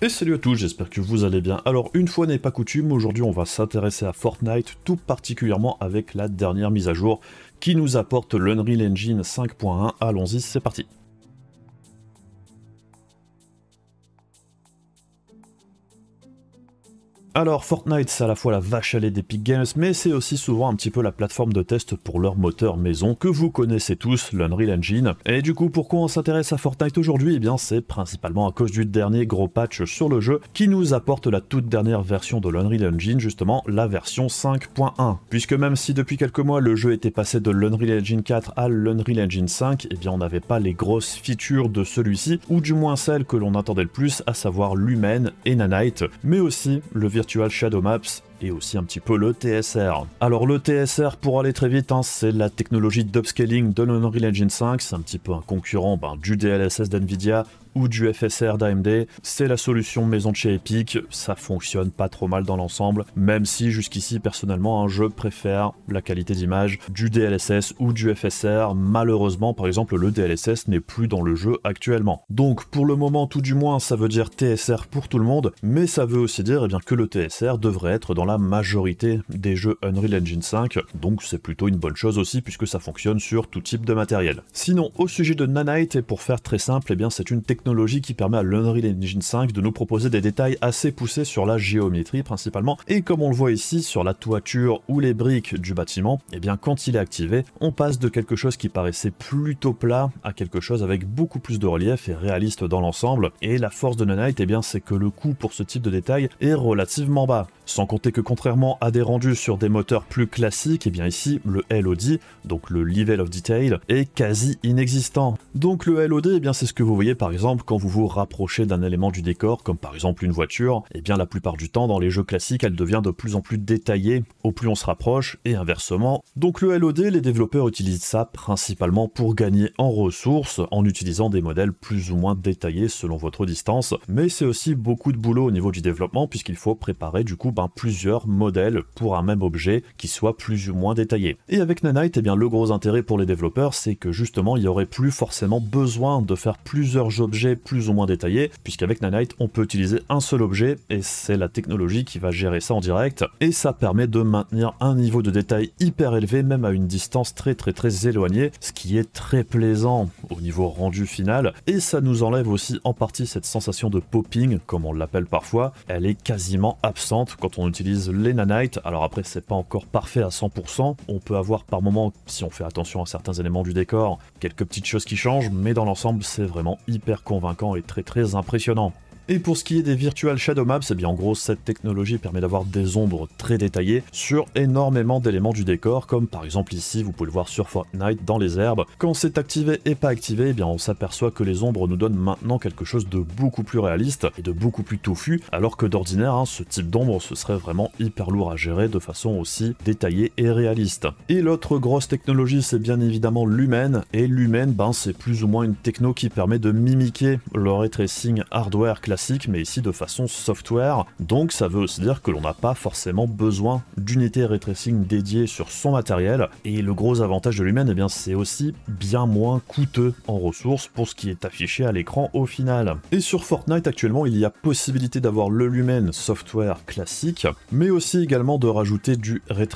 Et salut à tous, j'espère que vous allez bien. Alors une fois n'est pas coutume, aujourd'hui on va s'intéresser à Fortnite, tout particulièrement avec la dernière mise à jour qui nous apporte l'Unreal Engine 5.1. Allons-y, c'est parti. Alors Fortnite, c'est à la fois la vache à lait d'Epic Games, mais c'est aussi souvent un petit peu la plateforme de test pour leur moteur maison que vous connaissez tous, l'Unreal Engine. Et du coup, pourquoi on s'intéresse à Fortnite aujourd'hui Eh bien, c'est principalement à cause du dernier gros patch sur le jeu qui nous apporte la toute dernière version de l'Unreal Engine, justement la version 5.1. Puisque même si depuis quelques mois le jeu était passé de l'Unreal Engine 4 à l'Unreal Engine 5, eh bien on n'avait pas les grosses features de celui-ci, ou du moins celles que l'on attendait le plus, à savoir l'humaine et Nanite, mais aussi le virtual Shadow Maps et aussi un petit peu le TSR. Alors le TSR, pour aller très vite, hein, c'est la technologie d'upscaling de l'Unreal Engine 5, c'est un petit peu un concurrent ben, du DLSS d'NVIDIA ou du FSR d'AMD. C'est la solution maison de chez Epic, ça fonctionne pas trop mal dans l'ensemble, même si jusqu'ici personnellement un hein, je préfère la qualité d'image du DLSS ou du FSR. Malheureusement par exemple le DLSS n'est plus dans le jeu actuellement. Donc pour le moment tout du moins ça veut dire TSR pour tout le monde, mais ça veut aussi dire eh bien, que le TSR devrait être dans la majorité des jeux Unreal Engine 5, donc c'est plutôt une bonne chose aussi puisque ça fonctionne sur tout type de matériel. Sinon, au sujet de Nanite, et pour faire très simple, et eh bien c'est une technologie qui permet à l'Unreal Engine 5 de nous proposer des détails assez poussés sur la géométrie principalement, et comme on le voit ici sur la toiture ou les briques du bâtiment, et eh bien quand il est activé, on passe de quelque chose qui paraissait plutôt plat à quelque chose avec beaucoup plus de relief et réaliste dans l'ensemble, et la force de Nanite, et eh bien c'est que le coût pour ce type de détail est relativement bas. Sans compter que contrairement à des rendus sur des moteurs plus classiques, et eh bien ici, le LOD, donc le Level of Detail, est quasi inexistant. Donc le LOD, et eh bien c'est ce que vous voyez par exemple quand vous vous rapprochez d'un élément du décor, comme par exemple une voiture, et eh bien la plupart du temps dans les jeux classiques, elle devient de plus en plus détaillée au plus on se rapproche, et inversement. Donc le LOD, les développeurs utilisent ça principalement pour gagner en ressources, en utilisant des modèles plus ou moins détaillés selon votre distance, mais c'est aussi beaucoup de boulot au niveau du développement, puisqu'il faut préparer du coup ben, plusieurs modèles pour un même objet qui soit plus ou moins détaillé. Et avec Nanite, et eh bien, le gros intérêt pour les développeurs, c'est que justement, il n'y aurait plus forcément besoin de faire plusieurs objets plus ou moins détaillés, puisqu'avec Nanite, on peut utiliser un seul objet, et c'est la technologie qui va gérer ça en direct, et ça permet de maintenir un niveau de détail hyper élevé, même à une distance très très très éloignée, ce qui est très plaisant au niveau rendu final, et ça nous enlève aussi en partie cette sensation de popping, comme on l'appelle parfois, elle est quasiment absente quand on utilise Lena les Alors après, c'est pas encore parfait à 100%. On peut avoir par moment, si on fait attention à certains éléments du décor, quelques petites choses qui changent, mais dans l'ensemble, c'est vraiment hyper convaincant et très très impressionnant. Et pour ce qui est des Virtual Shadow Maps, eh bien en gros cette technologie permet d'avoir des ombres très détaillées sur énormément d'éléments du décor, comme par exemple ici vous pouvez le voir sur Fortnite dans les herbes. Quand c'est activé et pas activé, eh bien on s'aperçoit que les ombres nous donnent maintenant quelque chose de beaucoup plus réaliste et de beaucoup plus touffu, alors que d'ordinaire hein, ce type d'ombre ce serait vraiment hyper lourd à gérer de façon aussi détaillée et réaliste. Et l'autre grosse technologie c'est bien évidemment l'humaine, et l'humaine ben c'est plus ou moins une techno qui permet de mimiquer le ray tracing hardware classique mais ici de façon software. Donc ça veut aussi dire que l'on n'a pas forcément besoin d'unité ray tracing dédiée sur son matériel. Et le gros avantage de Lumen, eh bien c'est aussi bien moins coûteux en ressources pour ce qui est affiché à l'écran au final. Et sur Fortnite actuellement, il y a possibilité d'avoir le Lumen software classique, mais aussi également de rajouter du ray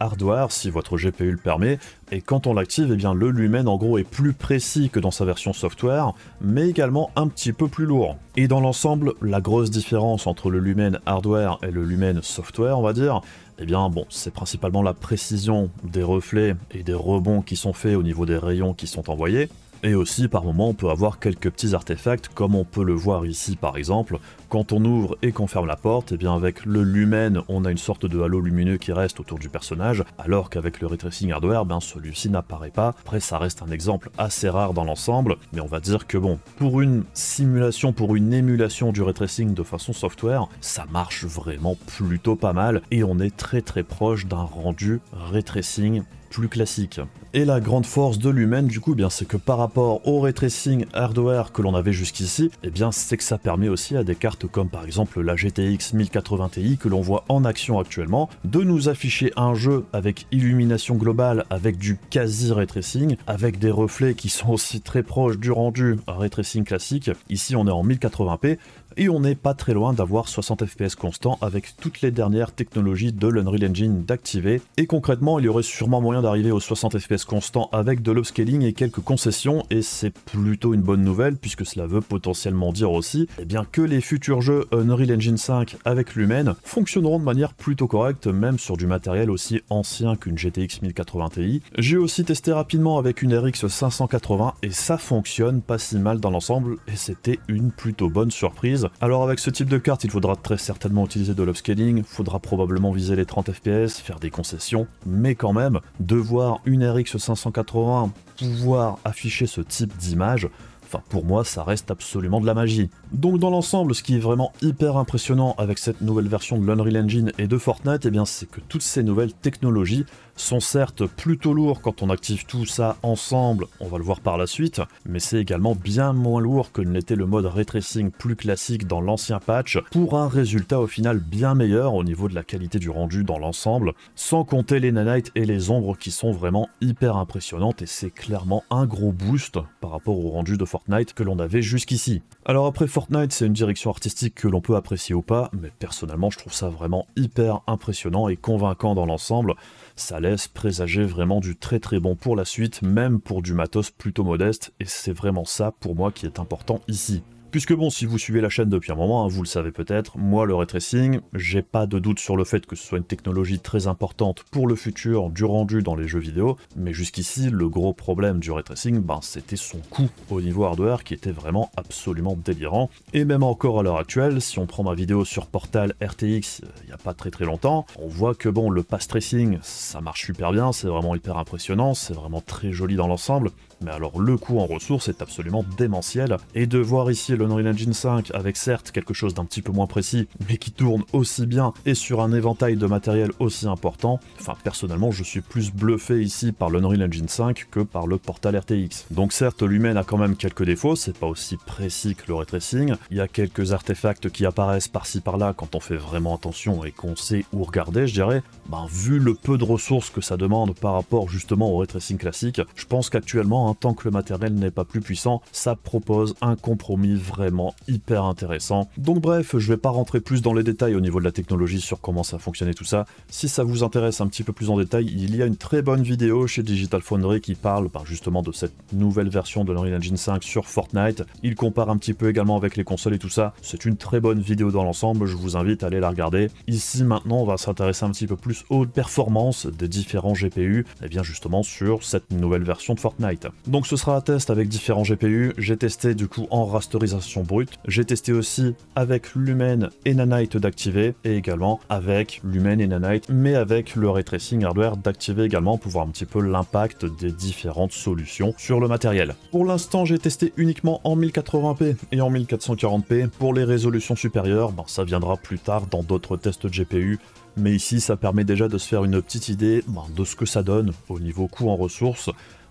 hardware si votre GPU le permet, et quand on l'active, eh bien le Lumen en gros est plus précis que dans sa version software, mais également un petit peu plus lourd. Et dans l'ensemble, la grosse différence entre le Lumen hardware et le Lumen software, on va dire, eh bien bon, c'est principalement la précision des reflets et des rebonds qui sont faits au niveau des rayons qui sont envoyés, et aussi par moment on peut avoir quelques petits artefacts comme on peut le voir ici par exemple. Quand on ouvre et qu'on ferme la porte, et eh bien avec le lumen on a une sorte de halo lumineux qui reste autour du personnage, alors qu'avec le retracing hardware, ben, celui-ci n'apparaît pas. Après ça reste un exemple assez rare dans l'ensemble, mais on va dire que bon, pour une simulation, pour une émulation du retracing de façon software, ça marche vraiment plutôt pas mal et on est très très proche d'un rendu retracing plus classique. Et la grande force de l'humain du coup, eh bien c'est que par rapport au ray tracing hardware que l'on avait jusqu'ici, eh bien c'est que ça permet aussi à des cartes comme par exemple la GTX 1080 Ti que l'on voit en action actuellement, de nous afficher un jeu avec illumination globale, avec du quasi ray tracing avec des reflets qui sont aussi très proches du rendu ray tracing classique. Ici on est en 1080p, et on n'est pas très loin d'avoir 60 fps constant avec toutes les dernières technologies de l'Unreal Engine d'activer, et concrètement il y aurait sûrement moyen d'arriver aux 60 fps constant avec de l'upscaling et quelques concessions, et c'est plutôt une bonne nouvelle puisque cela veut potentiellement dire aussi eh bien, que les futurs jeux Unreal Engine 5 avec l'humaine fonctionneront de manière plutôt correcte, même sur du matériel aussi ancien qu'une GTX 1080 Ti. J'ai aussi testé rapidement avec une RX 580 et ça fonctionne pas si mal dans l'ensemble, et c'était une plutôt bonne surprise alors avec ce type de carte, il faudra très certainement utiliser de l'upscaling, faudra probablement viser les 30 fps, faire des concessions, mais quand même, de voir une RX 580 pouvoir afficher ce type d'image, Enfin, pour moi, ça reste absolument de la magie. Donc dans l'ensemble, ce qui est vraiment hyper impressionnant avec cette nouvelle version de l'Unreal Engine et de Fortnite, et eh bien c'est que toutes ces nouvelles technologies sont certes plutôt lourds quand on active tout ça ensemble, on va le voir par la suite, mais c'est également bien moins lourd que n'était le mode retracing plus classique dans l'ancien patch, pour un résultat au final bien meilleur au niveau de la qualité du rendu dans l'ensemble, sans compter les nanites et les ombres qui sont vraiment hyper impressionnantes et c'est clairement un gros boost par rapport au rendu de Fortnite que l'on avait jusqu'ici. Alors après Fortnite c'est une direction artistique que l'on peut apprécier ou pas, mais personnellement je trouve ça vraiment hyper impressionnant et convaincant dans l'ensemble, ça laisse présager vraiment du très très bon pour la suite, même pour du matos plutôt modeste, et c'est vraiment ça pour moi qui est important ici. Puisque bon, si vous suivez la chaîne depuis un moment, hein, vous le savez peut-être, moi le tracing, j'ai pas de doute sur le fait que ce soit une technologie très importante pour le futur du rendu dans les jeux vidéo, mais jusqu'ici, le gros problème du ray ben, c'était son coût au niveau hardware qui était vraiment absolument délirant. Et même encore à l'heure actuelle, si on prend ma vidéo sur Portal RTX euh, il n'y a pas très très longtemps, on voit que bon, le pass tracing, ça marche super bien, c'est vraiment hyper impressionnant, c'est vraiment très joli dans l'ensemble, mais alors le coût en ressources est absolument démentiel, et de voir ici Unreal Engine 5 avec certes quelque chose d'un petit peu moins précis, mais qui tourne aussi bien et sur un éventail de matériel aussi important, enfin personnellement je suis plus bluffé ici par l'Unreal Engine 5 que par le portal RTX. Donc certes l'humain a quand même quelques défauts, c'est pas aussi précis que le ray tracing, il y a quelques artefacts qui apparaissent par-ci par-là quand on fait vraiment attention et qu'on sait où regarder je dirais, ben vu le peu de ressources que ça demande par rapport justement au ray tracing classique, je pense qu'actuellement hein, tant que le matériel n'est pas plus puissant, ça propose un compromis vraiment hyper intéressant. Donc bref, je vais pas rentrer plus dans les détails au niveau de la technologie sur comment ça fonctionnait tout ça. Si ça vous intéresse un petit peu plus en détail, il y a une très bonne vidéo chez Digital Foundry qui parle par bah, justement de cette nouvelle version de l'Unreal Engine 5 sur Fortnite. Il compare un petit peu également avec les consoles et tout ça. C'est une très bonne vidéo dans l'ensemble, je vous invite à aller la regarder. Ici maintenant, on va s'intéresser un petit peu plus aux performances des différents GPU, et eh bien justement sur cette nouvelle version de Fortnite. Donc ce sera un test avec différents GPU. J'ai testé du coup en rasterisation brut. J'ai testé aussi avec Lumen et Nanite d'activer et également avec Lumen et Nanite, mais avec le ray tracing hardware d'activer également pour voir un petit peu l'impact des différentes solutions sur le matériel. Pour l'instant, j'ai testé uniquement en 1080p et en 1440p. Pour les résolutions supérieures, ben, ça viendra plus tard dans d'autres tests GPU mais ici ça permet déjà de se faire une petite idée ben, de ce que ça donne au niveau coût en ressources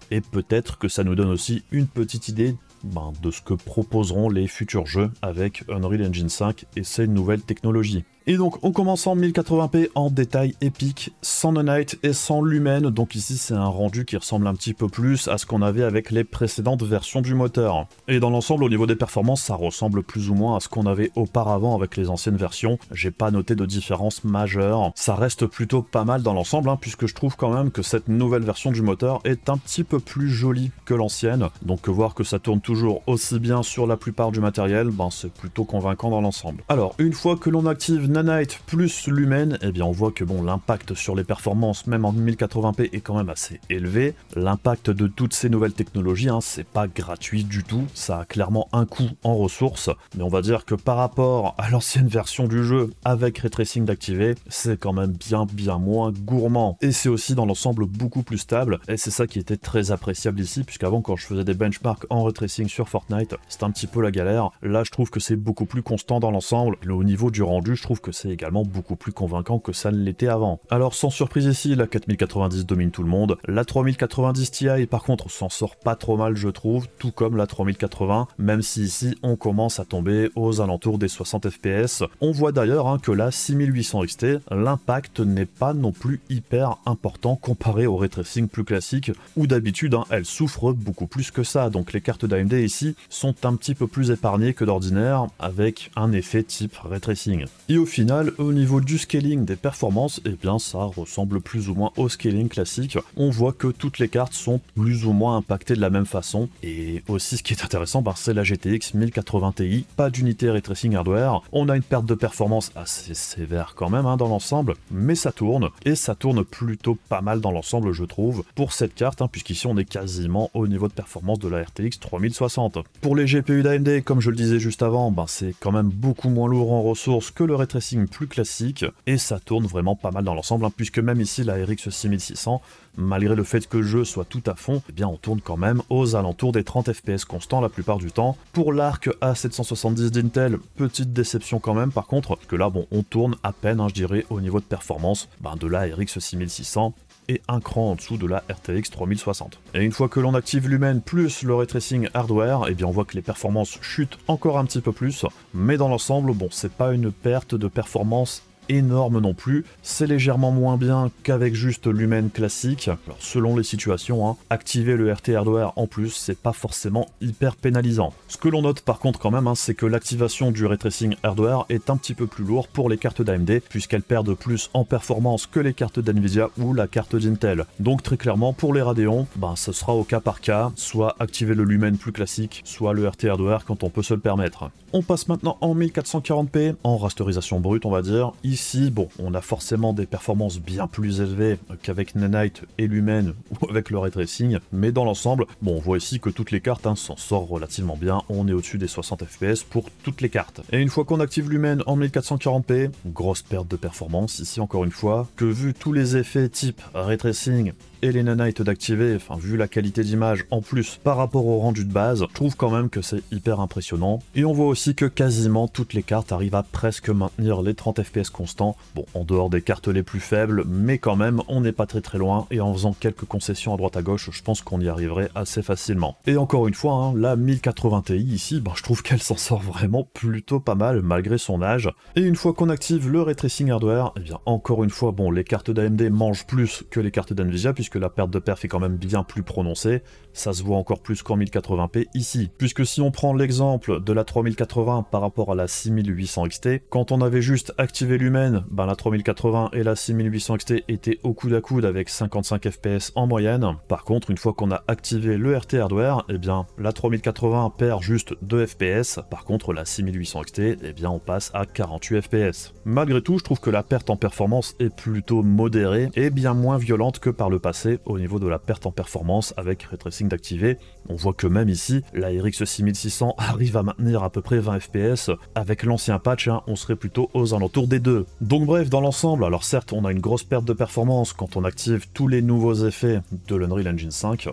et peut-être que ça nous donne aussi une petite idée ben, de ce que proposeront les futurs jeux avec Unreal Engine 5 et ses nouvelles technologies. Et donc on commence en 1080p en détail épique, sans night et sans Lumen, donc ici c'est un rendu qui ressemble un petit peu plus à ce qu'on avait avec les précédentes versions du moteur. Et dans l'ensemble au niveau des performances ça ressemble plus ou moins à ce qu'on avait auparavant avec les anciennes versions, j'ai pas noté de différence majeure, ça reste plutôt pas mal dans l'ensemble hein, puisque je trouve quand même que cette nouvelle version du moteur est un petit peu plus jolie que l'ancienne, donc voir que ça tourne toujours aussi bien sur la plupart du matériel, ben c'est plutôt convaincant dans l'ensemble. Alors une fois que l'on active nanite plus l'humaine et eh bien on voit que bon l'impact sur les performances, même en 1080p, est quand même assez élevé. L'impact de toutes ces nouvelles technologies, hein, c'est pas gratuit du tout, ça a clairement un coût en ressources, mais on va dire que par rapport à l'ancienne version du jeu avec retracing d'activer, c'est quand même bien bien moins gourmand. Et c'est aussi dans l'ensemble beaucoup plus stable, et c'est ça qui était très appréciable ici, puisqu'avant quand je faisais des benchmarks en retracing sur Fortnite, c'était un petit peu la galère. Là je trouve que c'est beaucoup plus constant dans l'ensemble, au niveau du rendu je trouve que c'est également beaucoup plus convaincant que ça ne l'était avant. Alors sans surprise ici, la 4090 domine tout le monde, la 3090 Ti par contre s'en sort pas trop mal je trouve, tout comme la 3080, même si ici on commence à tomber aux alentours des 60 fps. On voit d'ailleurs hein, que la 6800 XT, l'impact n'est pas non plus hyper important comparé au Tracing plus classique, où d'habitude hein, elle souffre beaucoup plus que ça, donc les cartes d'AMD ici sont un petit peu plus épargnées que d'ordinaire, avec un effet type retracing. Et au final, au niveau du scaling des performances, et eh bien ça ressemble plus ou moins au scaling classique. On voit que toutes les cartes sont plus ou moins impactées de la même façon. Et aussi ce qui est intéressant, bah, c'est la GTX 1080 Ti, pas d'unité retracing hardware. On a une perte de performance assez sévère quand même hein, dans l'ensemble, mais ça tourne. Et ça tourne plutôt pas mal dans l'ensemble je trouve, pour cette carte, hein, puisqu'ici on est quasiment au niveau de performance de la RTX 3060. Pour les GPU d'AMD, comme je le disais juste avant, bah, c'est quand même beaucoup moins lourd en ressources que le retracing plus classique, et ça tourne vraiment pas mal dans l'ensemble, hein, puisque même ici la RX 6600, malgré le fait que le jeu soit tout à fond, eh bien on tourne quand même aux alentours des 30 FPS constants la plupart du temps. Pour l'arc A770 d'Intel, petite déception quand même par contre, que là bon on tourne à peine hein, je dirais au niveau de performance ben, de la RX 6600 et un cran en dessous de la RTX 3060. Et une fois que l'on active l'humain plus le tracing hardware, et eh bien on voit que les performances chutent encore un petit peu plus, mais dans l'ensemble, bon, c'est pas une perte de performance énorme non plus. C'est légèrement moins bien qu'avec juste l'humaine classique. Alors, selon les situations, hein, activer le RT hardware en plus, c'est pas forcément hyper pénalisant. Ce que l'on note par contre quand même, hein, c'est que l'activation du retracing hardware est un petit peu plus lourd pour les cartes d'AMD, puisqu'elles perdent plus en performance que les cartes d'NVIDIA ou la carte d'Intel. Donc très clairement, pour les Radeon, ben, ce sera au cas par cas, soit activer le Lumen plus classique, soit le RT hardware quand on peut se le permettre. On passe maintenant en 1440p, en rasterisation brute on va dire. Ici ici, bon, on a forcément des performances bien plus élevées qu'avec Nanite et Lumen ou avec le Ray Tracing, mais dans l'ensemble, bon, on voit ici que toutes les cartes hein, s'en sortent relativement bien, on est au-dessus des 60 FPS pour toutes les cartes. Et une fois qu'on active Lumen en 1440p, grosse perte de performance ici encore une fois, que vu tous les effets type Ray Tracing et les d'activer, enfin vu la qualité d'image en plus par rapport au rendu de base, je trouve quand même que c'est hyper impressionnant. Et on voit aussi que quasiment toutes les cartes arrivent à presque maintenir les 30 fps constants, bon en dehors des cartes les plus faibles, mais quand même on n'est pas très très loin et en faisant quelques concessions à droite à gauche, je pense qu'on y arriverait assez facilement. Et encore une fois, hein, la 1080 Ti ici, ben, je trouve qu'elle s'en sort vraiment plutôt pas mal malgré son âge. Et une fois qu'on active le ray hardware, et eh bien encore une fois, bon les cartes d'AMD mangent plus que les cartes d'NVIDIA puisque la perte de perf est quand même bien plus prononcée, ça se voit encore plus qu'en 1080p ici. Puisque si on prend l'exemple de la 3080 par rapport à la 6800 XT, quand on avait juste activé l'humaine, ben la 3080 et la 6800 XT étaient au coude à coude avec 55 fps en moyenne. Par contre, une fois qu'on a activé le RT hardware, et eh bien la 3080 perd juste 2 fps, par contre la 6800 XT, et bien on passe à 48 fps. Malgré tout, je trouve que la perte en performance est plutôt modérée et bien moins violente que par le passé au niveau de la perte en performance avec Retracing d'activé. On voit que même ici, la RX 6600 arrive à maintenir à peu près 20 FPS. Avec l'ancien patch, hein, on serait plutôt aux alentours des deux. Donc bref, dans l'ensemble, alors certes, on a une grosse perte de performance quand on active tous les nouveaux effets de l'Unreal Engine 5,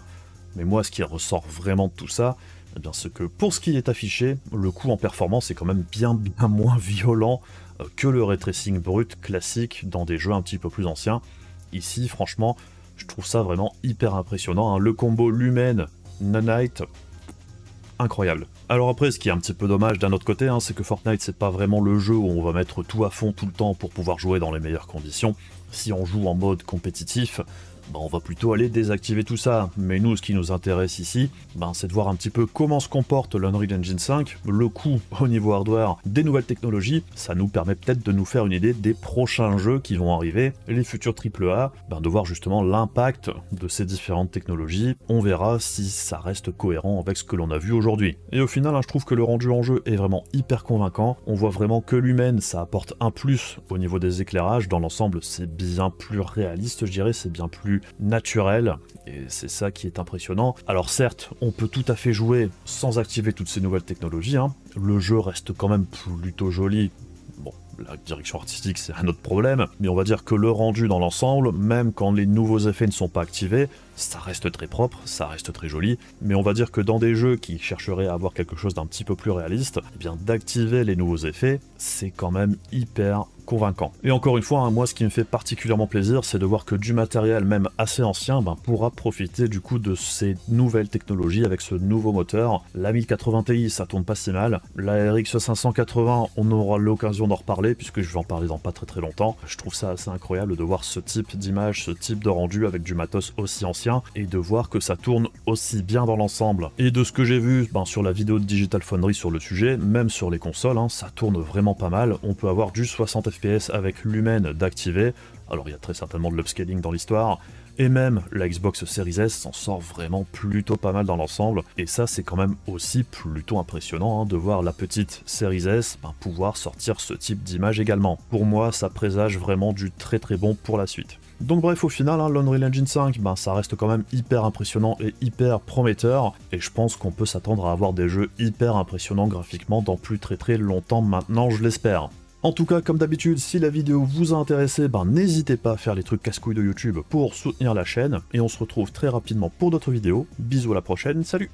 mais moi, ce qui ressort vraiment de tout ça, eh bien, c'est que pour ce qui est affiché, le coût en performance est quand même bien bien moins violent euh, que le retracing brut classique dans des jeux un petit peu plus anciens. Ici, franchement, je trouve ça vraiment hyper impressionnant. Hein. Le combo Lumen, Nanite, incroyable. Alors après, ce qui est un petit peu dommage d'un autre côté, hein, c'est que Fortnite, c'est pas vraiment le jeu où on va mettre tout à fond tout le temps pour pouvoir jouer dans les meilleures conditions. Si on joue en mode compétitif, on va plutôt aller désactiver tout ça. Mais nous, ce qui nous intéresse ici, ben, c'est de voir un petit peu comment se comporte l'Unreal Engine 5, le coût au niveau hardware des nouvelles technologies. Ça nous permet peut-être de nous faire une idée des prochains jeux qui vont arriver, les futurs AAA, ben, de voir justement l'impact de ces différentes technologies. On verra si ça reste cohérent avec ce que l'on a vu aujourd'hui. Et au final, hein, je trouve que le rendu en jeu est vraiment hyper convaincant. On voit vraiment que l'humaine, ça apporte un plus au niveau des éclairages. Dans l'ensemble, c'est bien plus réaliste, je dirais, c'est bien plus naturel. Et c'est ça qui est impressionnant. Alors certes, on peut tout à fait jouer sans activer toutes ces nouvelles technologies. Hein. Le jeu reste quand même plutôt joli. Bon, la direction artistique, c'est un autre problème, mais on va dire que le rendu dans l'ensemble, même quand les nouveaux effets ne sont pas activés, ça reste très propre, ça reste très joli, mais on va dire que dans des jeux qui chercheraient à avoir quelque chose d'un petit peu plus réaliste, eh bien d'activer les nouveaux effets, c'est quand même hyper convaincant. Et encore une fois, hein, moi ce qui me fait particulièrement plaisir, c'est de voir que du matériel même assez ancien ben, pourra profiter du coup de ces nouvelles technologies avec ce nouveau moteur. La 1080 Ti, ça tourne pas si mal. La RX 580, on aura l'occasion d'en reparler puisque je vais en parler dans pas très très longtemps. Je trouve ça assez incroyable de voir ce type d'image, ce type de rendu avec du matos aussi ancien et de voir que ça tourne aussi bien dans l'ensemble. Et de ce que j'ai vu ben, sur la vidéo de Digital Foundry sur le sujet, même sur les consoles, hein, ça tourne vraiment pas mal. On peut avoir du 60 fps avec l'humaine d'activer, alors il y a très certainement de l'upscaling dans l'histoire, et même la Xbox Series S s'en sort vraiment plutôt pas mal dans l'ensemble, et ça c'est quand même aussi plutôt impressionnant hein, de voir la petite Series S ben, pouvoir sortir ce type d'image également. Pour moi ça présage vraiment du très très bon pour la suite. Donc bref, au final, hein, l'Unreal Engine 5, ben, ça reste quand même hyper impressionnant et hyper prometteur, et je pense qu'on peut s'attendre à avoir des jeux hyper impressionnants graphiquement dans plus très très longtemps maintenant, je l'espère. En tout cas, comme d'habitude, si la vidéo vous a intéressé, ben n'hésitez pas à faire les trucs casse-couilles de YouTube pour soutenir la chaîne, et on se retrouve très rapidement pour d'autres vidéos. Bisous à la prochaine, salut